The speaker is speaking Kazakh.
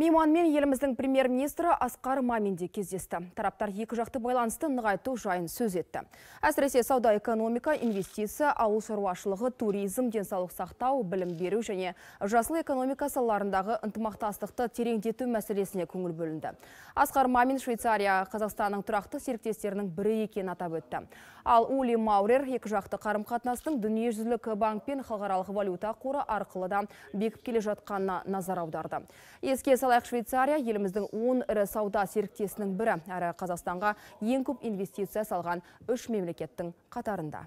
мейманмен еліміздің премьер-министрі Асқар Мамин де кездесті. Тараптар екі жақты байланысты нығайту жайын сөз етті. Әсіресе сауда экономика, инвестиция, ауыл шаруашылығы, туризм, денсаулық сақтау, білім беру және жасыл экономика салаларындағы ынтымақтастықты тереңдету мәселесіне көңіл бөлінді. Асқар Мамин Швейцария Қазақстанның тұрақты серіктестерінің бірі екенін атап өтті. Ал Ули Маурер екі жақты қарым-қатынастың дүниежүзілік банк пен халықаралық валюта қоры арқылы да бекіп келе жатқанына назар аударды. Еске алайық швейцария еліміздің 10 ірі сауда серіктесінің бірі әрі қазақстанға ең көп инвестиция салған үш мемлекеттің қатарында